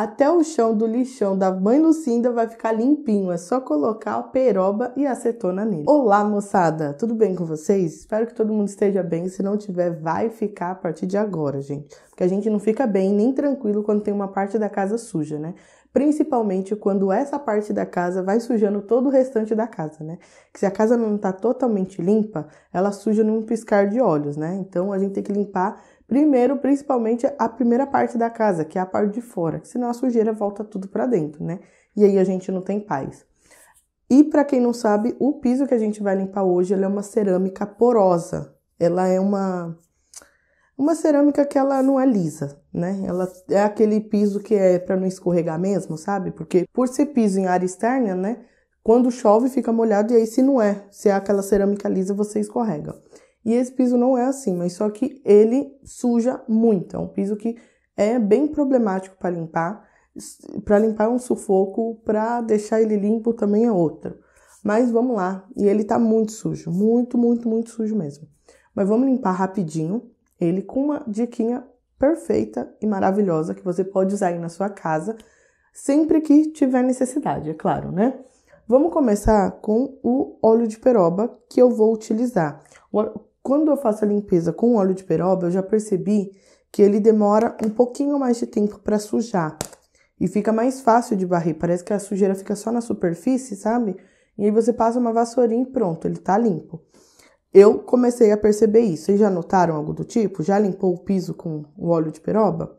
Até o chão do lixão da mãe Lucinda vai ficar limpinho, é só colocar a peroba e acetona nele. Olá, moçada, tudo bem com vocês? Espero que todo mundo esteja bem. Se não tiver, vai ficar a partir de agora, gente. Porque a gente não fica bem nem tranquilo quando tem uma parte da casa suja, né? Principalmente quando essa parte da casa vai sujando todo o restante da casa, né? Que se a casa não tá totalmente limpa, ela suja num piscar de olhos, né? Então a gente tem que limpar Primeiro, principalmente a primeira parte da casa, que é a parte de fora, senão a sujeira volta tudo para dentro, né? E aí a gente não tem paz. E para quem não sabe, o piso que a gente vai limpar hoje, é uma cerâmica porosa. Ela é uma uma cerâmica que ela não é lisa, né? Ela é aquele piso que é para não escorregar mesmo, sabe? Porque por ser piso em área externa, né? Quando chove fica molhado e aí se não é, se é aquela cerâmica lisa você escorrega. E esse piso não é assim, mas só que ele suja muito. É um piso que é bem problemático para limpar. Para limpar é um sufoco, para deixar ele limpo também é outro. Mas vamos lá. E ele tá muito sujo, muito, muito, muito sujo mesmo. Mas vamos limpar rapidinho ele com uma diquinha perfeita e maravilhosa que você pode usar aí na sua casa sempre que tiver necessidade, é claro, né? Vamos começar com o óleo de peroba que eu vou utilizar. Quando eu faço a limpeza com óleo de peroba, eu já percebi que ele demora um pouquinho mais de tempo para sujar. E fica mais fácil de varrer, parece que a sujeira fica só na superfície, sabe? E aí você passa uma vassourinha e pronto, ele tá limpo. Eu comecei a perceber isso. Vocês já notaram algo do tipo? Já limpou o piso com o óleo de peroba?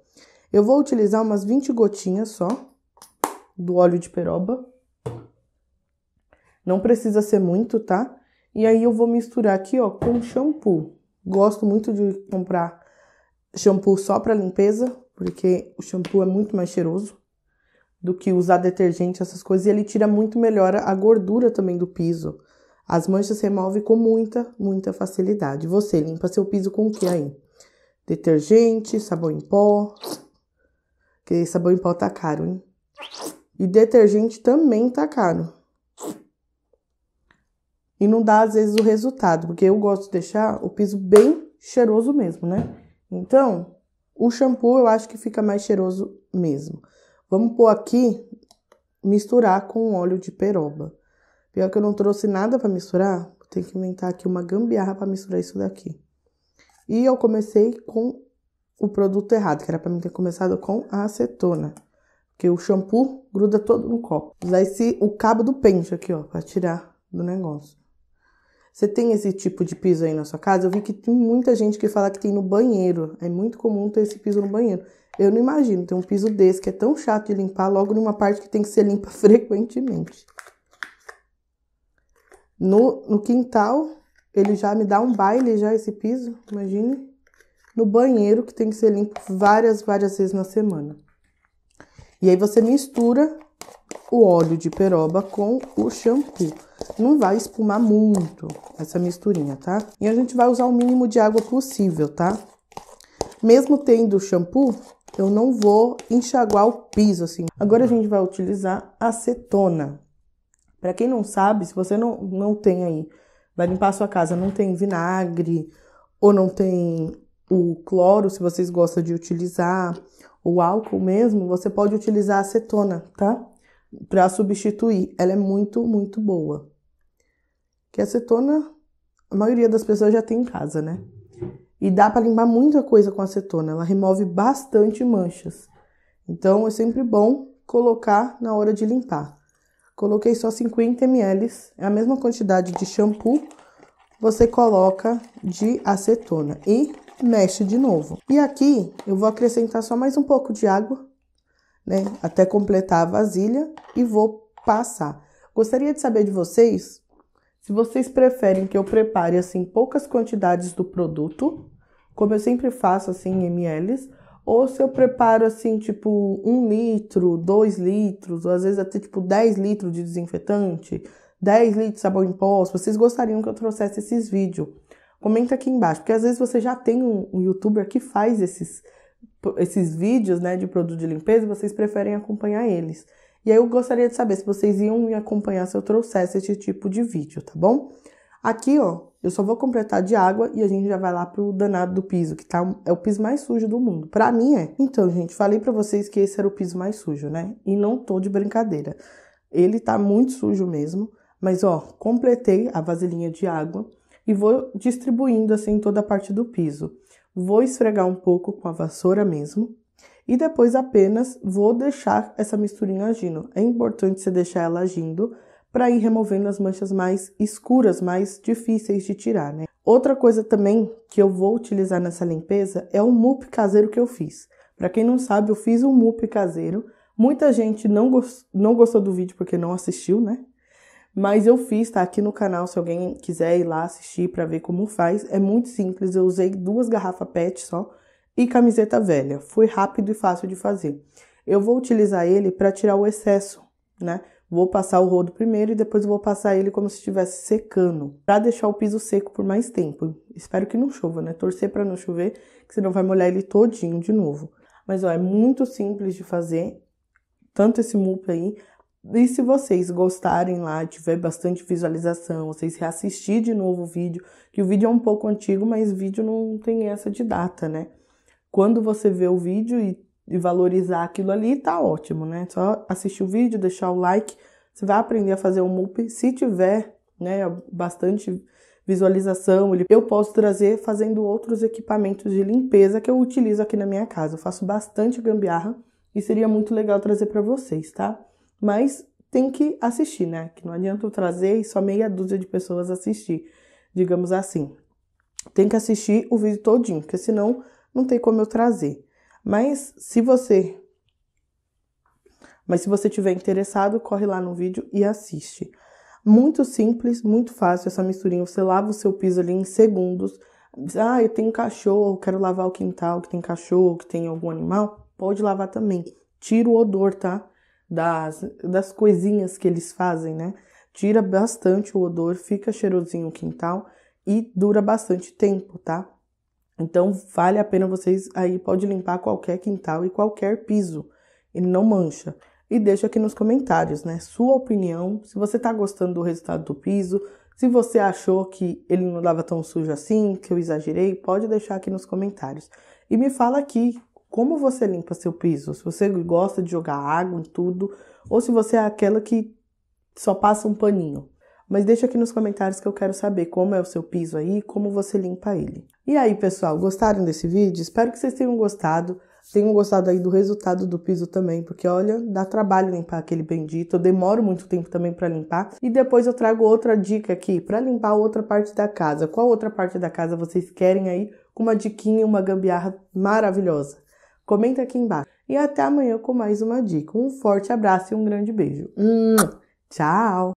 Eu vou utilizar umas 20 gotinhas só do óleo de peroba. Não precisa ser muito, tá? E aí eu vou misturar aqui, ó, com shampoo. Gosto muito de comprar shampoo só para limpeza, porque o shampoo é muito mais cheiroso do que usar detergente, essas coisas, e ele tira muito melhor a gordura também do piso. As manchas remove com muita, muita facilidade. Você limpa seu piso com o que aí? Detergente, sabão em pó. Que sabão em pó tá caro, hein? E detergente também tá caro e não dá às vezes o resultado, porque eu gosto de deixar o piso bem cheiroso mesmo, né? Então, o shampoo eu acho que fica mais cheiroso mesmo. Vamos pôr aqui, misturar com óleo de peroba. Pior que eu não trouxe nada para misturar, tem que inventar aqui uma gambiarra para misturar isso daqui. E eu comecei com o produto errado, que era para mim ter começado com a acetona. Porque o shampoo gruda todo no copo. Usar esse, o cabo do pente aqui, ó, para tirar do negócio. Você tem esse tipo de piso aí na sua casa? Eu vi que tem muita gente que fala que tem no banheiro. É muito comum ter esse piso no banheiro. Eu não imagino ter um piso desse que é tão chato de limpar logo numa parte que tem que ser limpa frequentemente. No, no quintal, ele já me dá um baile já esse piso, imagine. No banheiro que tem que ser limpo várias, várias vezes na semana. E aí você mistura o óleo de peroba com o shampoo. Não vai espumar muito essa misturinha, tá? E a gente vai usar o mínimo de água possível, tá? Mesmo tendo shampoo, eu não vou enxaguar o piso assim. Agora a gente vai utilizar acetona. Para quem não sabe, se você não, não tem aí, vai limpar a sua casa, não tem vinagre ou não tem o cloro, se vocês gostam de utilizar, o álcool mesmo, você pode utilizar acetona, tá? para substituir. Ela é muito, muito boa. Que a acetona, a maioria das pessoas já tem em casa, né? E dá para limpar muita coisa com acetona, ela remove bastante manchas. Então é sempre bom colocar na hora de limpar. Coloquei só 50 ml, é a mesma quantidade de shampoo. Você coloca de acetona e mexe de novo. E aqui eu vou acrescentar só mais um pouco de água né? Até completar a vasilha e vou passar. Gostaria de saber de vocês se vocês preferem que eu prepare assim poucas quantidades do produto, como eu sempre faço assim em mls, ou se eu preparo assim tipo um litro, dois litros, ou às vezes até tipo 10 litros de desinfetante, 10 litros de sabão em pó. Vocês gostariam que eu trouxesse esses vídeos? Comenta aqui embaixo, porque às vezes você já tem um, um youtuber que faz esses esses vídeos né, de produto de limpeza, vocês preferem acompanhar eles. E aí eu gostaria de saber se vocês iam me acompanhar se eu trouxesse esse tipo de vídeo, tá bom? Aqui, ó, eu só vou completar de água e a gente já vai lá pro danado do piso, que tá, é o piso mais sujo do mundo. Pra mim é. Então, gente, falei para vocês que esse era o piso mais sujo, né? E não tô de brincadeira. Ele tá muito sujo mesmo, mas ó, completei a vasilhinha de água e vou distribuindo assim toda a parte do piso vou esfregar um pouco com a vassoura mesmo e depois apenas vou deixar essa misturinha agindo. É importante você deixar ela agindo para ir removendo as manchas mais escuras, mais difíceis de tirar, né? Outra coisa também que eu vou utilizar nessa limpeza é o MUP caseiro que eu fiz. Para quem não sabe, eu fiz um MUP caseiro. Muita gente não, não gostou do vídeo porque não assistiu, né? Mas eu fiz, tá aqui no canal, se alguém quiser ir lá assistir para ver como faz. É muito simples, eu usei duas garrafas PET só e camiseta velha. Foi rápido e fácil de fazer. Eu vou utilizar ele para tirar o excesso, né? Vou passar o rodo primeiro e depois vou passar ele como se estivesse secando, para deixar o piso seco por mais tempo. Espero que não chova, né? Torcer para não chover, que senão vai molhar ele todinho de novo. Mas ó, é muito simples de fazer, tanto esse mupo aí, e se vocês gostarem lá, tiver bastante visualização, vocês reassistir de novo o vídeo, que o vídeo é um pouco antigo, mas vídeo não tem essa de data, né? Quando você vê o vídeo e, e valorizar aquilo ali, tá ótimo, né? Só assistir o vídeo, deixar o like, você vai aprender a fazer o MUP. Se tiver, né, bastante visualização, eu posso trazer fazendo outros equipamentos de limpeza que eu utilizo aqui na minha casa. Eu faço bastante gambiarra e seria muito legal trazer para vocês, tá? Mas tem que assistir, né? Que não adianta eu trazer e só meia dúzia de pessoas assistir, digamos assim. Tem que assistir o vídeo todinho, porque senão não tem como eu trazer. Mas se você mas se você tiver interessado, corre lá no vídeo e assiste. Muito simples, muito fácil essa misturinha. Você lava o seu piso ali em segundos. Ah, eu tenho cachorro, quero lavar o quintal que tem cachorro, que tem algum animal. Pode lavar também. Tira o odor, tá? das, das coisinhas que eles fazem, né? Tira bastante o odor, fica cheirosinho o quintal e dura bastante tempo, tá? Então vale a pena vocês aí pode limpar qualquer quintal e qualquer piso. Ele não mancha. E deixa aqui nos comentários, né, sua opinião, se você tá gostando do resultado do piso, se você achou que ele não dava tão sujo assim, que eu exagerei, pode deixar aqui nos comentários. E me fala aqui como você limpa seu piso? Se você gosta de jogar água em tudo, ou se você é aquela que só passa um paninho. Mas deixa aqui nos comentários que eu quero saber como é o seu piso aí, como você limpa ele. E aí, pessoal, gostaram desse vídeo? Espero que vocês tenham gostado. Tenham gostado aí do resultado do piso também, porque olha, dá trabalho limpar aquele bendito. Eu demoro muito tempo também para limpar. E depois eu trago outra dica aqui para limpar outra parte da casa. Qual outra parte da casa vocês querem aí? Com uma diquinha, uma gambiarra maravilhosa. Comenta aqui embaixo. E até amanhã com mais uma dica. Um forte abraço e um grande beijo. Tchau!